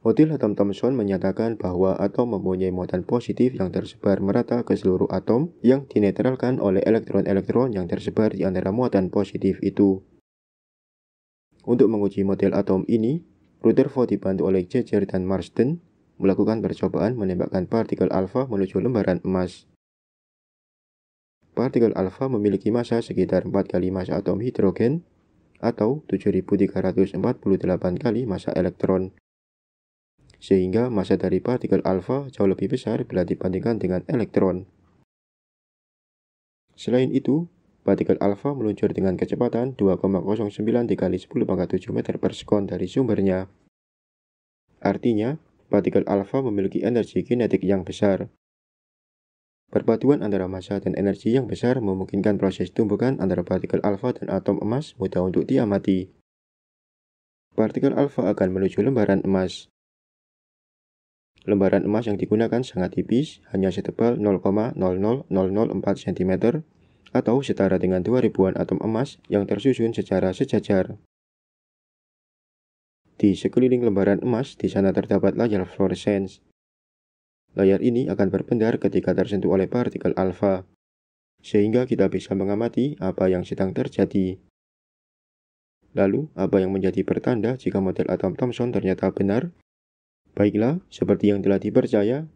Model atom Thomson menyatakan bahwa atom mempunyai muatan positif yang tersebar merata ke seluruh atom yang dinetralkan oleh elektron-elektron yang tersebar di antara muatan positif itu. Untuk menguji model atom ini, Rutherford dibantu oleh Jaeger dan Marsden melakukan percobaan menembakkan partikel alfa menuju lembaran emas. Partikel alfa memiliki massa sekitar 4 kali massa atom hidrogen atau 7348 kali massa elektron sehingga massa dari partikel alfa jauh lebih besar bila dibandingkan dengan elektron. Selain itu, partikel alfa meluncur dengan kecepatan 2,09 dikali 10 pangkat 7 meter per sekon dari sumbernya. Artinya, partikel alfa memiliki energi kinetik yang besar. Perpaduan antara massa dan energi yang besar memungkinkan proses tumbukan antara partikel alfa dan atom emas mudah untuk diamati partikel alfa akan menuju lembaran emas. Lembaran emas yang digunakan sangat tipis, hanya setebal 0,0004 cm atau setara dengan 2000 ribuan atom emas yang tersusun secara sejajar. Di sekeliling lembaran emas, di sana terdapat layar fluorescence. Layar ini akan berpendar ketika tersentuh oleh partikel alfa, sehingga kita bisa mengamati apa yang sedang terjadi. Lalu, apa yang menjadi pertanda jika model atom Thomson ternyata benar Baiklah, seperti yang telah dipercaya,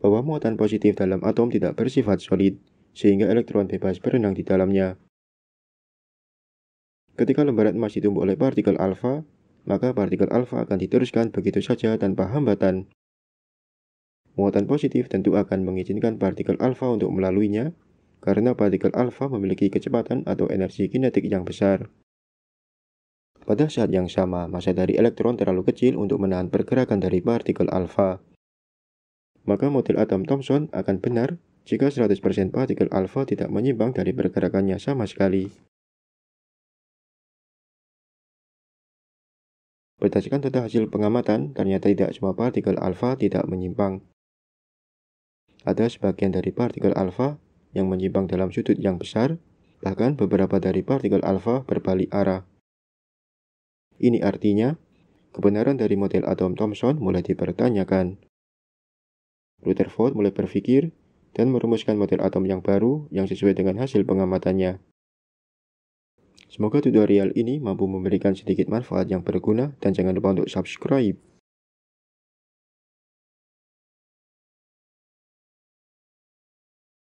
bahwa muatan positif dalam atom tidak bersifat solid, sehingga elektron bebas berenang di dalamnya. Ketika lembaran emas ditumbuh oleh partikel alfa, maka partikel alfa akan diteruskan begitu saja tanpa hambatan. Muatan positif tentu akan mengizinkan partikel alfa untuk melaluinya, karena partikel alfa memiliki kecepatan atau energi kinetik yang besar. Pada saat yang sama, massa dari elektron terlalu kecil untuk menahan pergerakan dari partikel alfa. Maka model atom Thomson akan benar jika 100% partikel alfa tidak menyimpang dari pergerakannya sama sekali. Berdasarkan data hasil pengamatan, ternyata tidak semua partikel alfa tidak menyimpang. Ada sebagian dari partikel alfa yang menyimpang dalam sudut yang besar, bahkan beberapa dari partikel alfa berbalik arah. Ini artinya, kebenaran dari model atom Thomson mulai dipertanyakan. Rutherford mulai berpikir dan merumuskan model atom yang baru yang sesuai dengan hasil pengamatannya. Semoga tutorial ini mampu memberikan sedikit manfaat yang berguna dan jangan lupa untuk subscribe.